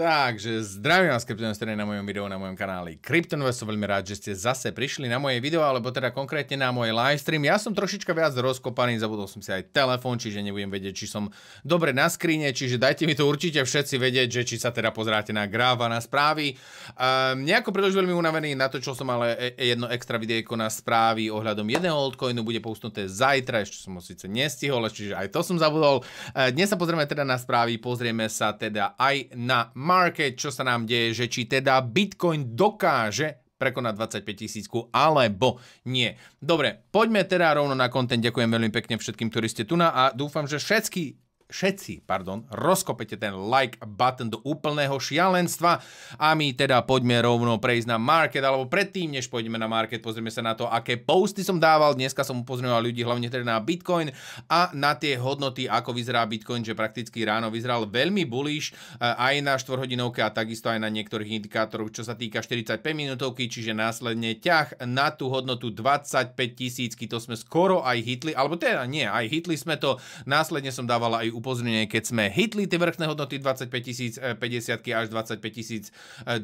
Takže zdravím vás, kryptoinvestory na mojom videu, na mojom kanáli Kryptoinvest. Som veľmi rád, že ste zase prišli na moje video, alebo teda konkrétne na môj livestream. Ja som trošička viac rozkopaný, zabudol som si aj telefón, čiže nebudem vedieť, či som dobre na skríne, čiže dajte mi to určite všetci vedieť, že či sa teda pozeráte na gráva, na správy. Um, nejako príliš veľmi unavený, natočil som ale e, e, jedno extra videjko na správy ohľadom jedného altcoinu, bude pousnuté zajtra, ešte som ho síce nestihol, čiže aj to som zabudol. Uh, dnes sa pozrieme teda na správy, pozrieme sa teda aj na market, čo sa nám deje, že či teda Bitcoin dokáže prekonať 25 tisícku, alebo nie. Dobre, poďme teda rovno na kontent. Ďakujem veľmi pekne všetkým, ktorí ste tu na a dúfam, že všetky všetci, pardon, rozkopete ten like button do úplného šialenstva a my teda poďme rovno prejsť na market, alebo predtým, než pôjdeme na market, pozrieme sa na to, aké posty som dával. Dneska som upozorňoval ľudí hlavne teda na Bitcoin a na tie hodnoty, ako vyzerá Bitcoin, že prakticky ráno vyzeral veľmi bullish e, aj na 4 hodinovke a takisto aj na niektorých indikátoroch, čo sa týka 45 minútovky, čiže následne ťah na tú hodnotu 25 tisícky, to sme skoro aj hitli, alebo teda nie, aj hitli sme to, následne som dával aj upozornenie, keď sme hitli tie vrchné hodnoty 25 050 až 25 250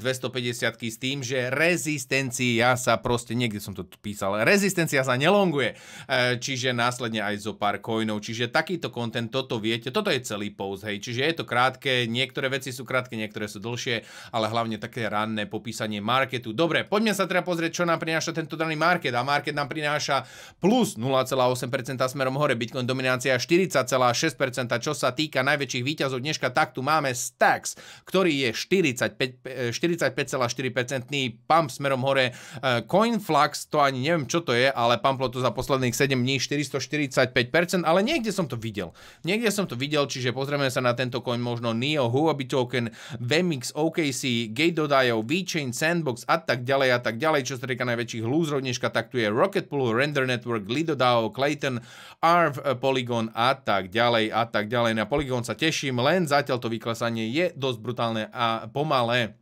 s tým, že rezistencia sa proste, niekde som to tu písal, rezistencia sa nelonguje, e, čiže následne aj zo pár coinov, čiže takýto content, toto viete, toto je celý post, hej, čiže je to krátke, niektoré veci sú krátke, niektoré sú dlhšie, ale hlavne také ranné popísanie marketu. Dobre, poďme sa teda pozrieť, čo nám prináša tento daný market a market nám prináša plus 0,8% smerom hore, Bitcoin dominácia 40,6%, čo sa týka najväčších výťazov dneška, tak tu máme Stax, ktorý je 45,4% 45, e, pump smerom hore. E, Coinflux, to ani neviem, čo to je, ale pumplo to za posledných 7 dní 445%, ale niekde som to videl. Niekde som to videl, čiže pozrieme sa na tento coin možno NIO, Huobi Token, Vemix, OKC, Gate Dodajo, VeChain, Sandbox a tak ďalej a tak ďalej. Čo sa týka najväčších lúzrov dneška, tak tu je Rocket Pool Render Network, DAO, Clayton, Arv, Polygon a tak ďalej a tak ďalej ďalej. Na Polygon sa teším, len zatiaľ to vyklesanie je dosť brutálne a pomalé.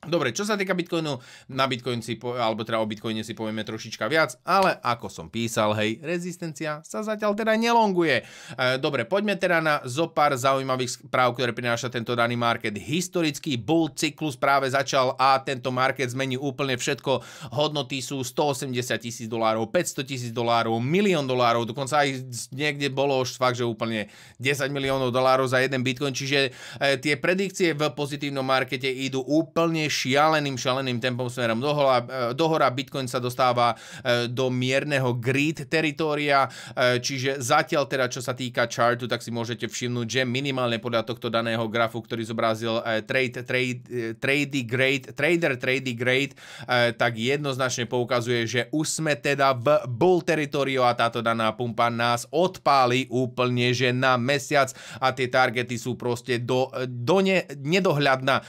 Dobre, čo sa týka Bitcoinu, na Bitcoin si, alebo teda o Bitcoine si povieme trošička viac, ale ako som písal, hej, rezistencia sa zatiaľ teda nelonguje. E, dobre, poďme teda na zo pár zaujímavých správ, ktoré prináša tento daný market. Historický bull cyklus práve začal a tento market zmení úplne všetko. Hodnoty sú 180 tisíc dolárov, 500 tisíc dolárov, milión dolárov, dokonca aj niekde bolo už fakt, že úplne 10 miliónov dolárov za jeden Bitcoin, čiže e, tie predikcie v pozitívnom markete idú úplne šialeným, šialeným tempom smerom dohora, e, dohora. Bitcoin sa dostáva e, do mierneho grid teritoria, e, čiže zatiaľ teda, čo sa týka chartu, tak si môžete všimnúť, že minimálne podľa tohto daného grafu, ktorý zobrazil trade, trade, trady grade, trader trady grade, tak jednoznačne poukazuje, že už sme teda v bull teritoriu a táto daná pumpa nás odpáli úplne, že na mesiac a tie targety sú proste do, do ne, nedohľadná.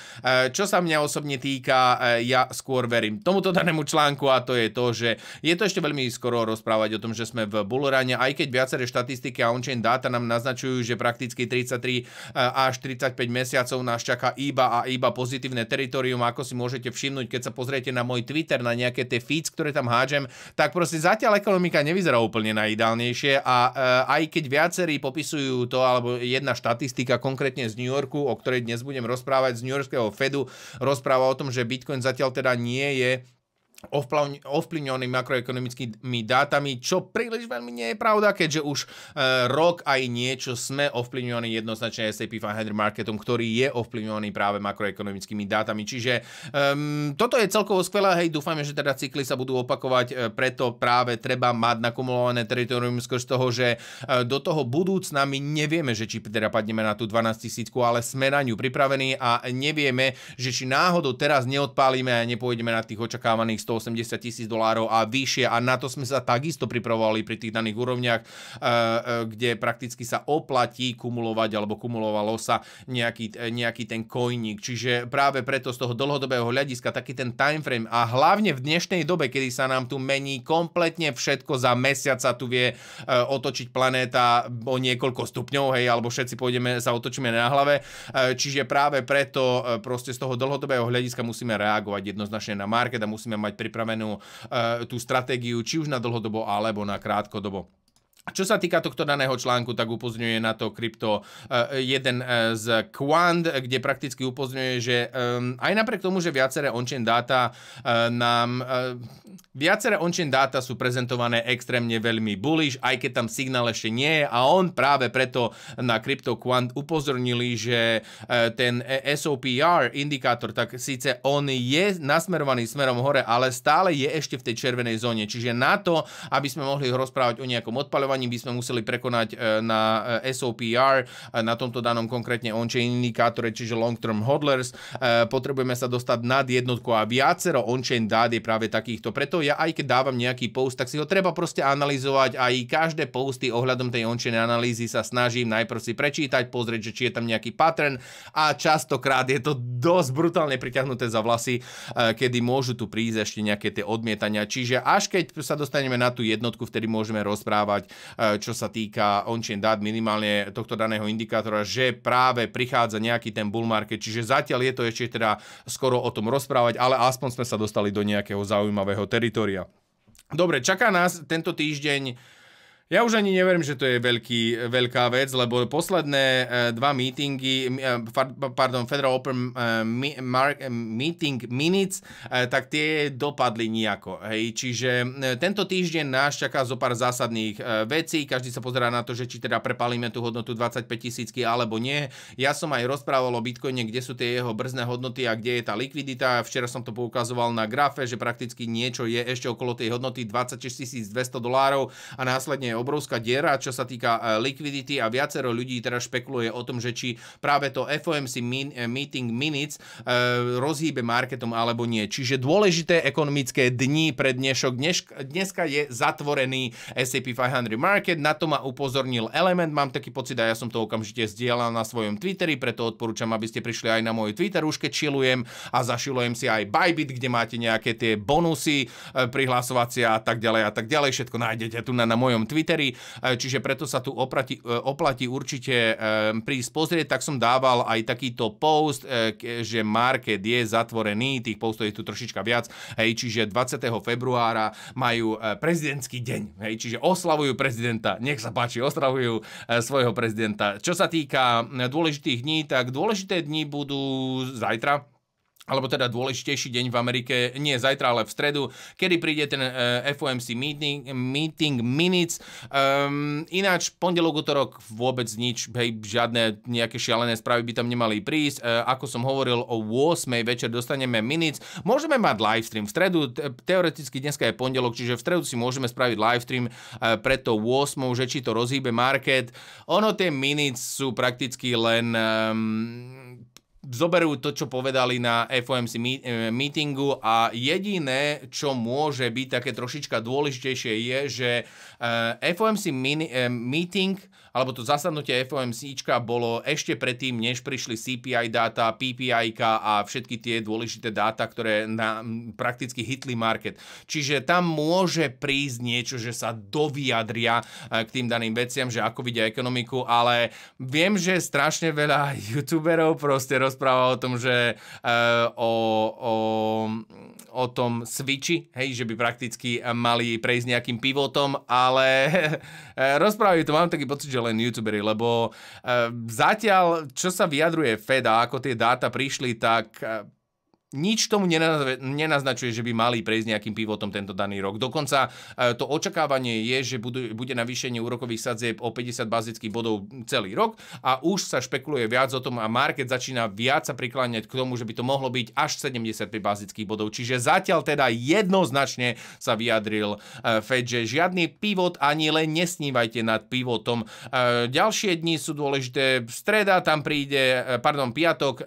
Čo sa mňa osobne osobne týka, e, ja skôr verím tomuto danému článku a to je to, že je to ešte veľmi skoro rozprávať o tom, že sme v bullrane, aj keď viaceré štatistiky a on-chain dáta nám naznačujú, že prakticky 33 e, až 35 mesiacov nás čaká iba a iba pozitívne teritorium, ako si môžete všimnúť, keď sa pozriete na môj Twitter, na nejaké tie feeds, ktoré tam hádžem, tak proste zatiaľ ekonomika nevyzerá úplne najideálnejšie a e, aj keď viacerí popisujú to, alebo jedna štatistika konkrétne z New Yorku, o ktorej dnes budem rozprávať z New Yorkského Fedu, rozpráva správa o tom, že Bitcoin zatiaľ teda nie je ovplyvňovaný makroekonomickými dátami, čo príliš veľmi nie je pravda, keďže už e, rok aj niečo sme ovplyvňovaní jednoznačne S&P 500 marketom, ktorý je ovplyvňovaný práve makroekonomickými dátami. Čiže e, toto je celkovo skvelé, hej, dúfame, že teda cykly sa budú opakovať, e, preto práve treba mať nakumulované teritorium skôr z toho, že e, do toho budúcna my nevieme, že či teda padneme na tú 12 tisícku, ale sme na ňu pripravení a nevieme, že či náhodou teraz neodpálime a nepôjdeme na tých očakávaných 180 tisíc dolárov a vyššie a na to sme sa takisto pripravovali pri tých daných úrovniach, eh, eh, kde prakticky sa oplatí kumulovať alebo kumulovalo sa nejaký, eh, nejaký ten kojník. Čiže práve preto z toho dlhodobého hľadiska taký ten timeframe a hlavne v dnešnej dobe, kedy sa nám tu mení kompletne všetko za mesiac sa tu vie otočiť planéta o niekoľko stupňov, hej, alebo všetci pôjdeme, sa otočíme na hlave. Čiže práve preto proste z toho dlhodobého hľadiska musíme reagovať jednoznačne na market a musíme mať pripravenú eh, tú stratégiu, či už na dlhodobo alebo na krátkodobo. Čo sa týka tohto daného článku, tak upozňuje na to krypto eh, jeden eh, z Quant, kde prakticky upozňuje, že eh, aj napriek tomu, že viaceré on-chain dáta nám... Viaceré on-chain dáta sú prezentované extrémne veľmi bullish, aj keď tam signál ešte nie je a on práve preto na krypto Quant upozornili, že ten SOPR indikátor, tak síce on je nasmerovaný smerom hore, ale stále je ešte v tej červenej zóne. Čiže na to, aby sme mohli rozprávať o nejakom odpaľovaní, páni by sme museli prekonať e, na e, SOPR, e, na tomto danom konkrétne on-chain indikátore, čiže long-term hodlers. Potrebujeme sa dostať nad jednotku a viacero on-chain dát je práve takýchto. Preto ja aj keď dávam nejaký post, tak si ho treba proste analyzovať aj každé posty ohľadom tej on-chain analýzy sa snažím najprv si prečítať, pozrieť, že či je tam nejaký pattern a častokrát je to dosť brutálne priťahnuté za vlasy, kedy môžu tu prísť ešte nejaké tie odmietania. Čiže až keď sa dostaneme na tú jednotku, vtedy môžeme rozprávať E, čo sa týka on-chain dát minimálne tohto daného indikátora, že práve prichádza nejaký ten bull market, čiže zatiaľ je to ešte teda skoro o tom rozprávať, ale aspoň sme sa dostali do nejakého zaujímavého teritoria. Dobre, čaká nás tento týždeň ja už ani neverím, že to je veľký, veľká vec, lebo posledné e, dva meetingy, e, pardon, Federal Open e, Meeting Minutes, tak tie dopadli nejako. Hej. Čiže tento týždeň nás čaká zo pár zásadných vecí, každý sa pozerá na to, že či teda prepalíme tú hodnotu 25 tisícky alebo nie. Ja som aj rozprával o Bitcoine, kde sú tie jeho brzné hodnoty a kde je tá likvidita. Včera som to poukazoval na grafe, že prakticky niečo je ešte okolo tej hodnoty 26 200 dolárov a následne obrovská diera, čo sa týka e, likvidity a viacero ľudí teraz špekuluje o tom, že či práve to FOMC e, meeting minutes e, rozhýbe marketom alebo nie. Čiže dôležité ekonomické dni pre dnešok. Dneska je zatvorený S&P 500 market, na to ma upozornil Element, mám taký pocit a ja som to okamžite zdieľal na svojom Twitteri, preto odporúčam, aby ste prišli aj na môj Twitter, už keď čilujem a zašilujem si aj Bybit, kde máte nejaké tie bonusy, prihlasovacia a tak ďalej a tak ďalej. Všetko nájdete tu na, na mojom Twitteri Twittery, e, čiže preto sa tu oprati, e, oplatí určite e, prísť pozrieť, tak som dával aj takýto post, že market je zatvorený, tých postov je tu trošička viac, hej, čiže 20. februára majú prezidentský deň, hej, čiže oslavujú prezidenta, nech sa páči, oslavujú svojho prezidenta. Čo sa týka dôležitých dní, tak dôležité dní budú zajtra, alebo teda dôležitejší deň v Amerike, nie zajtra, ale v stredu, kedy príde ten e, FOMC meeting, meeting minutes. Um, ináč, pondelok, útorok vôbec nič, hej, žiadne nejaké šialené správy by tam nemali prísť. E, ako som hovoril, o 8. večer dostaneme minutes. Môžeme mať live stream v stredu, teoreticky dneska je pondelok, čiže v stredu si môžeme spraviť live stream pre to 8. že či to rozhýbe market. Ono tie minutes sú prakticky len um, zoberú to, čo povedali na FOMC e, meetingu a jediné, čo môže byť také trošička dôležitejšie je, že e, FOMC e, meeting alebo to zasadnutie FOMC bolo ešte predtým, než prišli CPI dáta, PPI a všetky tie dôležité dáta, ktoré na, prakticky hitli market. Čiže tam môže prísť niečo, že sa doviadria e, k tým daným veciam, že ako vidia ekonomiku, ale viem, že strašne veľa youtuberov proste rozpráva o tom, že e, o, o o tom switchi, hej, že by prakticky eh, mali prejsť nejakým pivotom, ale eh, rozprávajú to, mám taký pocit, že len youtuberi, lebo eh, zatiaľ, čo sa vyjadruje Fed a ako tie dáta prišli, tak nič tomu nenaznačuje, že by mali prejsť nejakým pivotom tento daný rok. Dokonca e, to očakávanie je, že bude navýšenie úrokových sadzieb o 50 bazických bodov celý rok a už sa špekuluje viac o tom a market začína viac sa prikláňať k tomu, že by to mohlo byť až 75 bazických bodov. Čiže zatiaľ teda jednoznačne sa vyjadril e, Fed, že žiadny pivot ani len nesnívajte nad pivotom. E, ďalšie dni sú dôležité. Streda tam príde, pardon, piatok,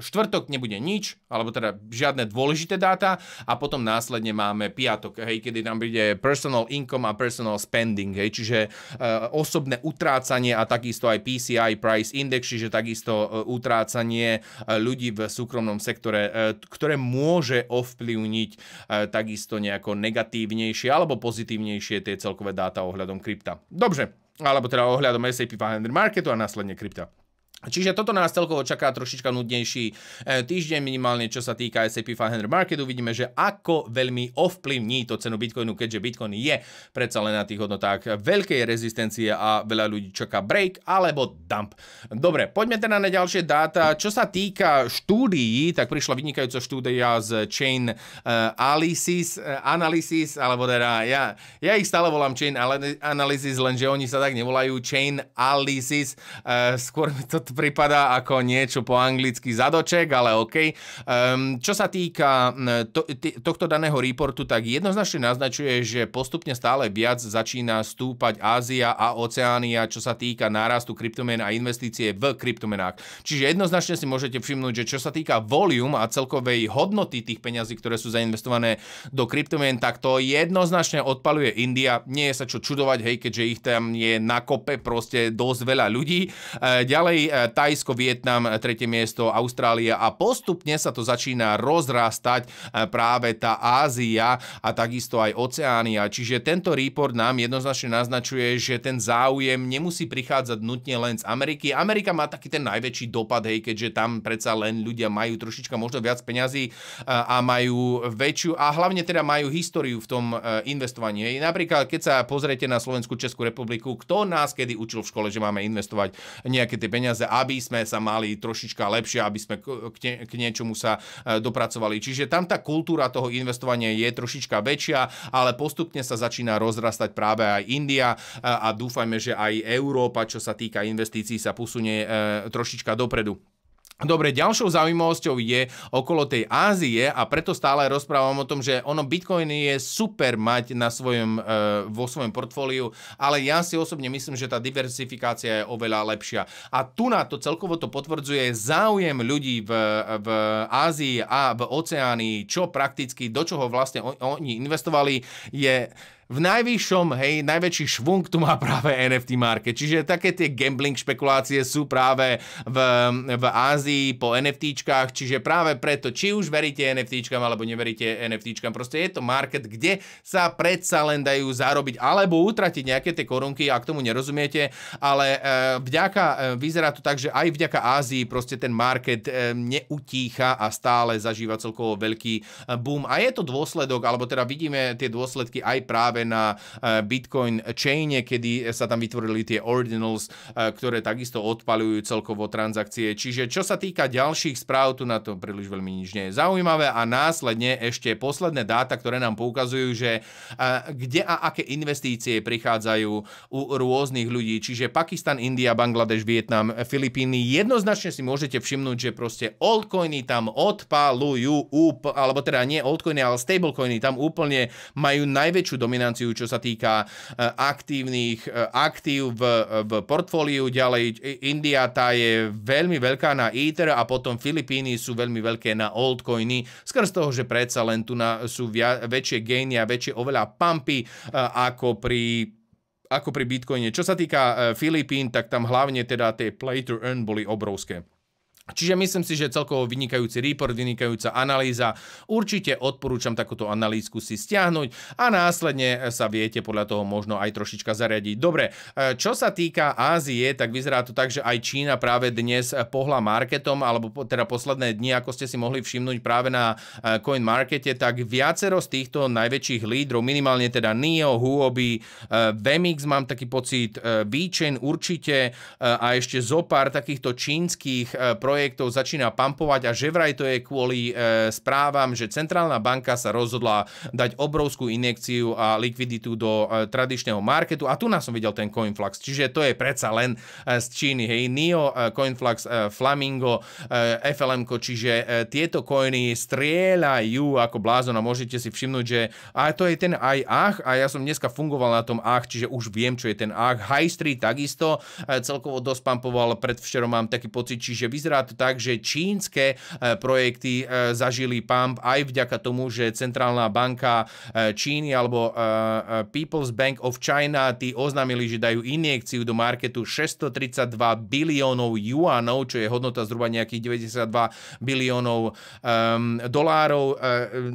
štvrtok nebude nič, alebo alebo teda žiadne dôležité dáta a potom následne máme piatok, hej, kedy tam príde personal income a personal spending, hej, čiže uh, osobné utrácanie a takisto aj PCI price index, čiže takisto uh, utrácanie uh, ľudí v súkromnom sektore, uh, ktoré môže ovplyvniť uh, takisto nejako negatívnejšie alebo pozitívnejšie tie celkové dáta ohľadom krypta. Dobre, alebo teda ohľadom SAP 500 marketu a následne krypta. Čiže toto nás celkovo čaká trošička nudnejší eh, týždeň minimálne, čo sa týka S&P 500 marketu. Vidíme, že ako veľmi ovplyvní to cenu Bitcoinu, keďže Bitcoin je predsa len na tých hodnotách veľkej rezistencie a veľa ľudí čaká break alebo dump. Dobre, poďme teda na ďalšie dáta. Čo sa týka štúdií, tak prišla vynikajúca štúdia z Chain eh, Analysis, eh, analysis alebo teda ja, ja ich stále volám Chain Analysis, lenže oni sa tak nevolajú Chain Analysis. Skôr to to pripadá ako niečo po anglicky zadoček, ale OK. Um, čo sa týka to, tohto daného reportu, tak jednoznačne naznačuje, že postupne stále viac začína stúpať Ázia a Oceánia, čo sa týka nárastu kryptomien a investície v kryptomenách. Čiže jednoznačne si môžete všimnúť, že čo sa týka volume a celkovej hodnoty tých peňazí, ktoré sú zainvestované do kryptomien, tak to jednoznačne odpaluje India. Nie je sa čo čudovať, hej, keďže ich tam je na kope proste dosť veľa ľudí. E, ďalej Eh, Tajsko, Vietnam, eh, tretie miesto, Austrália a postupne sa to začína rozrastať eh, práve tá Ázia a takisto aj Oceánia. Čiže tento report nám jednoznačne naznačuje, že ten záujem nemusí prichádzať nutne len z Ameriky. Amerika má taký ten najväčší dopad, hej, keďže tam predsa len ľudia majú trošička možno viac peňazí a majú väčšiu a hlavne teda majú históriu v tom investovaní. Hej. Napríklad, keď sa pozriete na Slovensku Českú republiku, kto nás kedy učil v škole, že máme investovať nejaké tie peniaze peniaze, aby sme sa mali trošička lepšie, aby sme k, nie, k niečomu sa e, dopracovali. Čiže tam tá kultúra toho investovania je trošička väčšia, ale postupne sa začína rozrastať práve aj India e, a dúfajme, že aj Európa, čo sa týka investícií, sa posunie e, trošička dopredu. Dobre, ďalšou zaujímavosťou je okolo tej Ázie a preto stále rozprávam o tom, že ono Bitcoin je super mať na svojom, e, vo svojom portfóliu, ale ja si osobne myslím, že tá diversifikácia je oveľa lepšia. A tu na to celkovo to potvrdzuje záujem ľudí v, v Ázii a v oceánii, čo prakticky, do čoho vlastne oni investovali, je v najvyššom, hej, najväčší švung tu má práve NFT market. Čiže také tie gambling špekulácie sú práve v, v Ázii po NFTčkách, čiže práve preto, či už veríte NFTčkám alebo neveríte NFTčkám, proste je to market, kde sa predsa len dajú zarobiť alebo utratiť nejaké tie korunky, ak tomu nerozumiete, ale e, vďaka, e, vyzerá to tak, že aj vďaka Ázii proste ten market e, neutícha a stále zažíva celkovo veľký e, boom. A je to dôsledok, alebo teda vidíme tie dôsledky aj práve práve na e, Bitcoin chaine, kedy sa tam vytvorili tie ordinals, e, ktoré takisto odpalujú celkovo transakcie. Čiže čo sa týka ďalších správ, tu na to príliš veľmi nič nie je zaujímavé a následne ešte posledné dáta, ktoré nám poukazujú, že e, kde a aké investície prichádzajú u rôznych ľudí. Čiže Pakistan, India, Bangladeš, Vietnam, Filipíny. Jednoznačne si môžete všimnúť, že proste altcoiny tam odpalujú, alebo teda nie altcoiny, ale stablecoiny tam úplne majú najväčšiu dominanciu financiu, čo sa týka e, aktívnych e, aktív v, v portfóliu. Ďalej India tá je veľmi veľká na Ether a potom Filipíny sú veľmi veľké na altcoiny. Skrz toho, že predsa len tu na, sú via, väčšie gainy a väčšie oveľa pumpy e, ako pri ako pri Bitcoine. Čo sa týka Filipín, tak tam hlavne teda tie play to earn boli obrovské. Čiže myslím si, že celkovo vynikajúci report, vynikajúca analýza. Určite odporúčam takúto analýzku si stiahnuť a následne sa viete podľa toho možno aj trošička zariadiť. Dobre, e, čo sa týka Ázie, tak vyzerá to tak, že aj Čína práve dnes pohla marketom, alebo teda posledné dni, ako ste si mohli všimnúť práve na e, CoinMarkete, Markete, tak viacero z týchto najväčších lídrov, minimálne teda NIO, Huobi, Vemix e, mám taký pocit, VeChain určite a ešte zo pár takýchto čínskych projektov, projektov začína pampovať a že vraj to je kvôli e, správam, že centrálna banka sa rozhodla dať obrovskú injekciu a likviditu do e, tradičného marketu a tu nás som videl ten Coinflux, čiže to je predsa len e, z Číny, hej, NIO, e, Coinflux, e, Flamingo, e, FLM, čiže e, tieto koiny strieľajú ako blázon a môžete si všimnúť, že a to je ten aj ach a ja som dneska fungoval na tom ach, čiže už viem, čo je ten ach. High Street takisto e, celkovo dosť pampoval, mám taký pocit, čiže vyzerá to tak, že čínske e, projekty e, zažili pump aj vďaka tomu, že Centrálna banka e, Číny alebo People's Bank of China tí oznámili, že dajú injekciu do marketu 632 biliónov juanov, čo je hodnota zhruba nejakých 92 biliónov um, dolárov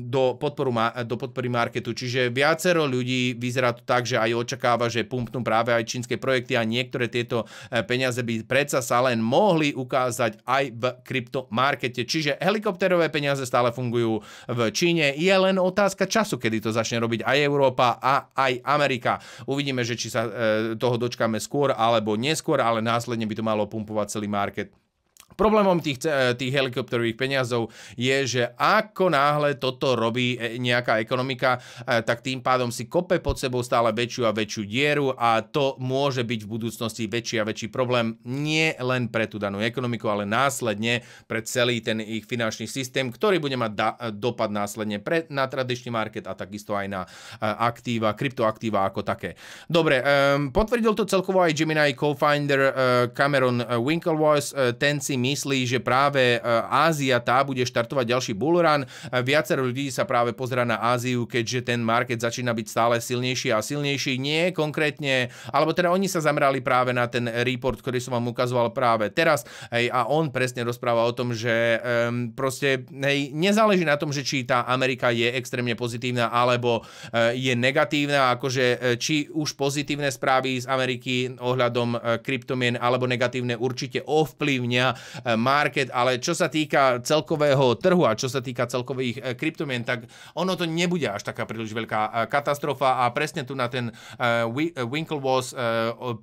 do, podporu, do podpory marketu. Čiže viacero ľudí vyzerá to tak, že aj očakáva, že pumpnú práve aj čínske projekty a niektoré tieto peniaze by predsa sa len mohli ukázať aj v kryptomarkete. Čiže helikopterové peniaze stále fungujú v Číne. Je len otázka času, kedy to začne robiť aj Európa a aj Amerika. Uvidíme, že či sa e, toho dočkáme skôr alebo neskôr, ale následne by to malo pumpovať celý market. Problémom tých, eh, tých helikopterových peniazov je, že ako náhle toto robí eh, nejaká ekonomika, eh, tak tým pádom si kope pod sebou stále väčšiu a väčšiu dieru a to môže byť v budúcnosti väčší a väčší problém nie len pre tú danú ekonomiku, ale následne pre celý ten ich finančný systém, ktorý bude mať dopad následne pre, na tradičný market a takisto aj na aktíva, kryptoaktíva ako také. Dobre, ehm, potvrdil to celkovo aj Gemini co-founder Cameron Winklevoss, ten si si myslí, že práve e, Ázia tá bude štartovať ďalší bullrun. E, viacero ľudí sa práve pozera na Áziu, keďže ten market začína byť stále silnejší a silnejší. Nie konkrétne, alebo teda oni sa zamerali práve na ten report, ktorý som vám ukazoval práve teraz hej, a on presne rozpráva o tom, že um, proste hej, nezáleží na tom, že či tá Amerika je extrémne pozitívna alebo uh, je negatívna, akože uh, či už pozitívne správy z Ameriky ohľadom uh, kryptomien alebo negatívne určite ovplyvňa E, market, ale čo sa týka celkového trhu a čo sa týka celkových e, kryptomien, tak ono to nebude až taká príliš veľká e, katastrofa a presne tu na ten Winklevoss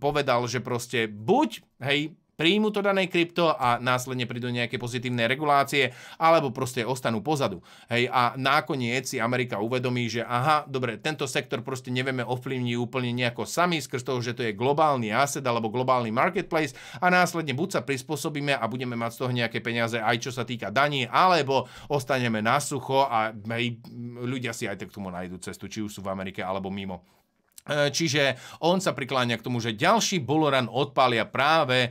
povedal, že proste buď, hej, príjmu to dané krypto a následne prídu nejaké pozitívne regulácie, alebo proste ostanú pozadu. Hej, a nakoniec si Amerika uvedomí, že aha, dobre, tento sektor proste nevieme ovplyvniť úplne nejako sami, skrz toho, že to je globálny asset alebo globálny marketplace a následne buď sa prispôsobíme a budeme mať z toho nejaké peniaze aj čo sa týka daní, alebo ostaneme na sucho a hej, ľudia si aj tak tomu nájdu cestu, či už sú v Amerike alebo mimo. E, čiže on sa prikláňa k tomu, že ďalší boloran odpália práve e,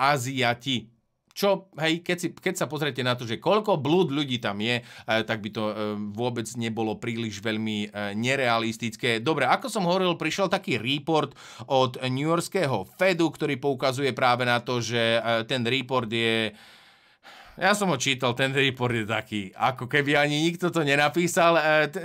Aziati. Čo, hej, keď, si, keď sa pozriete na to, že koľko blúd ľudí tam je, e, tak by to vôbec nebolo príliš veľmi nerealistické. Dobre, ako som hovoril, prišiel taký report od New Yorkského Fedu, ktorý poukazuje práve na to, že ten report je ja som ho čítal, ten report je taký, ako keby ani nikto to nenapísal. E, t,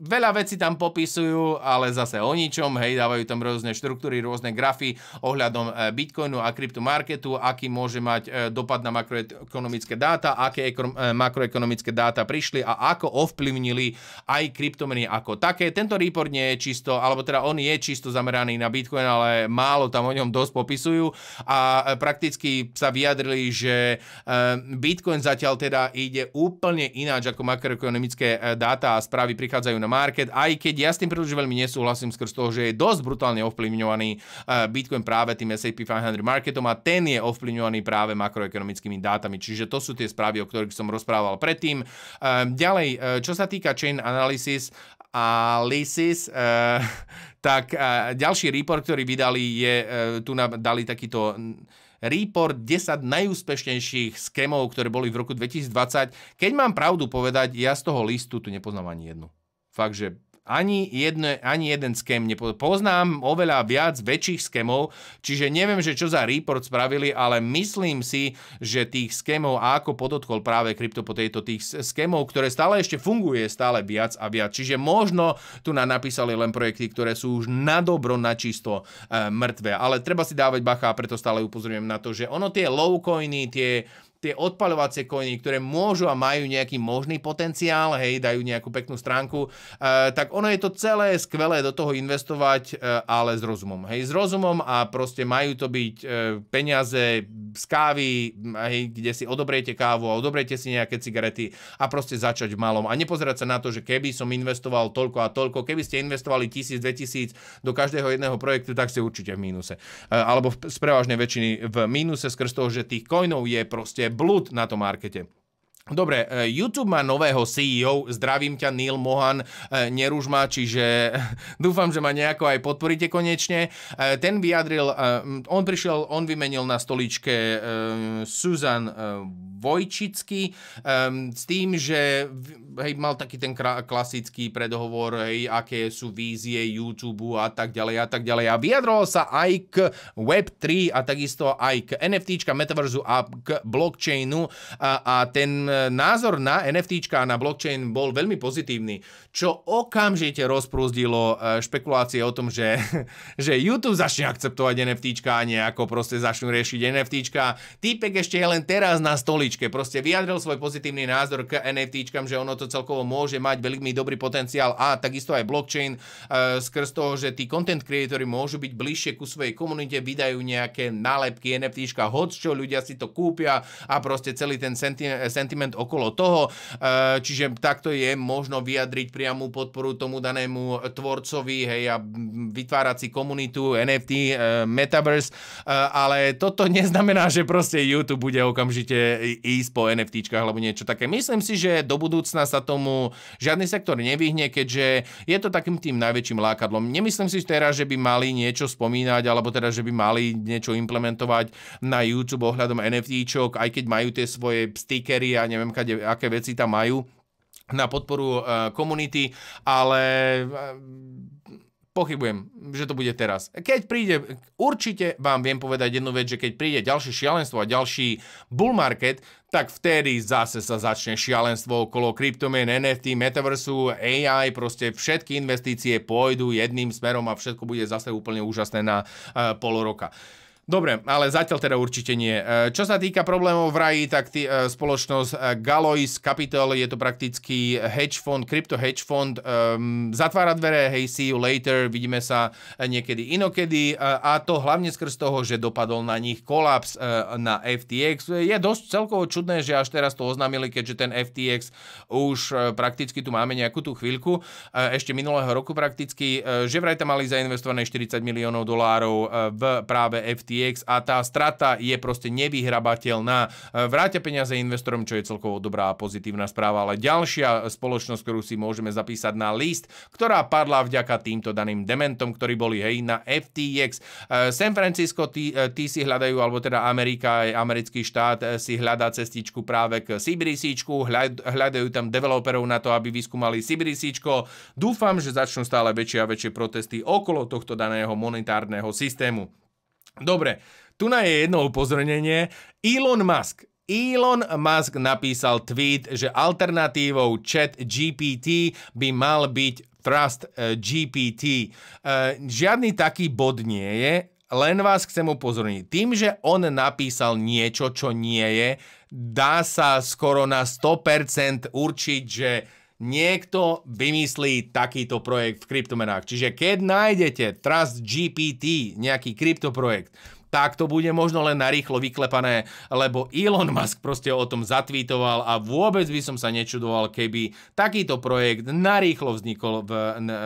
veľa vecí tam popisujú, ale zase o ničom, hej, dávajú tam rôzne štruktúry, rôzne grafy ohľadom e, Bitcoinu a kryptomarketu, aký môže mať e, dopad na makroekonomické dáta, aké e, makroekonomické dáta prišli a ako ovplyvnili aj kryptomeny ako také. Tento report nie je čisto, alebo teda on je čisto zameraný na Bitcoin, ale málo tam o ňom dosť popisujú a e, prakticky sa vyjadrili, že e, Bitcoin zatiaľ teda ide úplne ináč, ako makroekonomické e, dáta a správy prichádzajú na market, aj keď ja s tým príliš veľmi nesúhlasím skrz toho, že je dosť brutálne ovplyvňovaný e, Bitcoin práve tým S&P 500 marketom a ten je ovplyvňovaný práve makroekonomickými dátami. Čiže to sú tie správy, o ktorých som rozprával predtým. E, ďalej, čo sa týka chain analysis, a Lysis, tak ďalší report, ktorý vydali, je, tu na dali takýto report 10 najúspešnejších skémov, ktoré boli v roku 2020. Keď mám pravdu povedať, ja z toho listu tu nepoznám ani jednu. Fakt, že ani, jedne, ani jeden skem. nepo... Poznám oveľa viac väčších skemov, čiže neviem, že čo za report spravili, ale myslím si, že tých skemov, a ako podotkol práve krypto po tejto tých skemov, ktoré stále ešte funguje stále viac a viac. Čiže možno tu nám napísali len projekty, ktoré sú už na dobro, na čisto e, mŕtve. Ale treba si dávať bacha a preto stále upozorňujem na to, že ono tie low coiny, tie tie odpaľovacie koiny, ktoré môžu a majú nejaký možný potenciál, hej, dajú nejakú peknú stránku, e, tak ono je to celé skvelé do toho investovať, e, ale s rozumom. Hej, s rozumom a proste majú to byť e, peniaze z kávy, hej, kde si odobriete kávu a odobriete si nejaké cigarety a proste začať v malom. A nepozerať sa na to, že keby som investoval toľko a toľko, keby ste investovali 1000, 2000 do každého jedného projektu, tak ste určite v mínuse. E, alebo z prevažnej väčšiny v mínuse skrz toho, že tých coinov je proste blúd na tom markete. Dobre, e, YouTube má nového CEO, zdravím ťa Neil Mohan, e, neruž ma, čiže dúfam, že ma nejako aj podporíte konečne. E, ten vyjadril, on prišiel, on vymenil na stoličke Susan Vojčický s tým, že hej, mal taký ten klasický predhovor, hej, aké sú vízie YouTube a tak ďalej a tak ďalej. A vyjadroval sa aj k Web3 a takisto aj k NFT, Metaverse a k blockchainu a, a ten názor na NFT a na blockchain bol veľmi pozitívny, čo okamžite rozprúzdilo e, špekulácie o tom, že, že YouTube začne akceptovať NFT a nejako proste začnú riešiť NFT. Týpek ešte je len teraz na stoličke, proste vyjadril svoj pozitívny názor k NFT, že ono to celkovo môže mať veľmi dobrý potenciál a takisto aj blockchain e, skrz toho, že tí content creatori môžu byť bližšie ku svojej komunite, vydajú nejaké nálepky NFT, hoď čo ľudia si to kúpia a proste celý ten sentiment event okolo toho, e, čiže takto je možno vyjadriť priamu podporu tomu danému tvorcovi, hej, a vytvárať si komunitu NFT, e, Metaverse, e, ale toto neznamená, že proste YouTube bude okamžite ísť po NFTčkách alebo niečo také. Myslím si, že do budúcna sa tomu žiadny sektor nevyhne, keďže je to takým tým najväčším lákadlom. Nemyslím si teraz, že by mali niečo spomínať, alebo teda, že by mali niečo implementovať na YouTube ohľadom NFTčok, aj keď majú tie svoje stickery a neviem, neviem, kade, aké veci tam majú na podporu e, komunity, ale e, pochybujem, že to bude teraz. Keď príde, určite vám viem povedať jednu vec, že keď príde ďalšie šialenstvo a ďalší bull market, tak vtedy zase sa začne šialenstvo okolo kryptomien, NFT, metaversu, AI, proste všetky investície pôjdu jedným smerom a všetko bude zase úplne úžasné na uh, pol roka. Uh, Dobre, ale zatiaľ teda určite nie. E, čo sa týka problémov v raji, tak tý, e, spoločnosť e, Galois Capital, je to prakticky hedge fund, crypto hedge fond, um, zatvára dvere, hej, see you later, vidíme sa niekedy inokedy a to hlavne skrz toho, že dopadol na nich kolaps na FTX. Je dosť celkovo čudné, že až teraz to oznámili, keďže ten FTX už prakticky tu máme nejakú tú chvíľku, ešte minulého roku prakticky, že vraj tam mali zainvestované 40 miliónov dolárov v práve FTX FTX a tá strata je proste nevyhrabateľná. E, vráťa peniaze investorom, čo je celkovo dobrá a pozitívna správa, ale ďalšia spoločnosť, ktorú si môžeme zapísať na list, ktorá padla vďaka týmto daným dementom, ktorí boli hej na FTX. E, San Francisco, tí, e, tí si hľadajú, alebo teda Amerika, americký štát si hľadá cestičku práve k CBDCčku, hľadajú tam developerov na to, aby vyskúmali Sibirisíčko. Dúfam, že začnú stále väčšie a väčšie protesty okolo tohto daného monetárneho systému. Dobre, tu na je jedno upozornenie. Elon Musk Elon Musk napísal tweet, že alternatívou chat GPT by mal byť Trust eh, GPT. Eh, žiadny taký bod nie je, len vás chcem upozorniť, tým, že on napísal niečo, čo nie je, dá sa skoro na 100% určiť, že niekto vymyslí takýto projekt v kryptomenách. Čiže keď nájdete Trust GPT, nejaký kryptoprojekt, tak to bude možno len narýchlo vyklepané, lebo Elon Musk proste o tom zatvítoval a vôbec by som sa nečudoval, keby takýto projekt narýchlo vznikol v,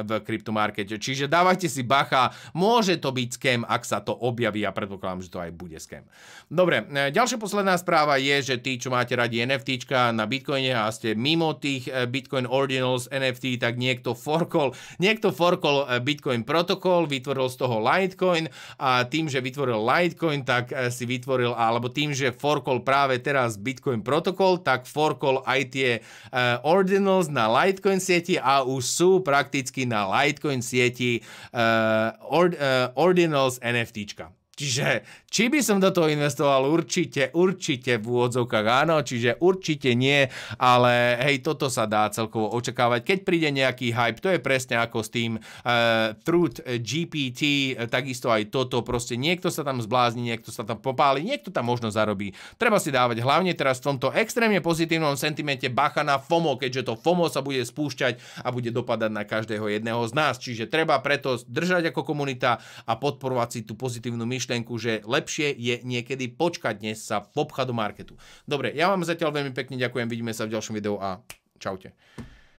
v kryptomarkete. Čiže dávajte si bacha, môže to byť skem, ak sa to objaví a ja predpokladám, že to aj bude skem. Dobre, e, ďalšia posledná správa je, že tí, čo máte radi NFT na Bitcoine a ste mimo tých e, Bitcoin Ordinals NFT, tak niekto forkol, niekto forkol e, Bitcoin protokol, vytvoril z toho Litecoin a tým, že vytvoril Litecoin, tak eh, si vytvoril, alebo tým, že forkol práve teraz Bitcoin protokol, tak forkol aj tie eh, ordinals na Litecoin sieti a už sú prakticky na Litecoin sieti eh, ordinals NFTčka. Čiže či by som do toho investoval, určite, určite v úvodzovkách áno, čiže určite nie, ale hej, toto sa dá celkovo očakávať. Keď príde nejaký hype, to je presne ako s tým uh, Truth eh, GPT, eh, takisto aj toto, proste niekto sa tam zblázni, niekto sa tam popáli, niekto tam možno zarobí. Treba si dávať hlavne teraz v tomto extrémne pozitívnom sentimente bacha na FOMO, keďže to FOMO sa bude spúšťať a bude dopadať na každého jedného z nás. Čiže treba preto držať ako komunita a podporovať si tú pozitívnu myšlenku myšlienku, že lepšie je niekedy počkať dnes sa v obchadu marketu. Dobre, ja vám zatiaľ veľmi pekne ďakujem, vidíme sa v ďalšom videu a čaute.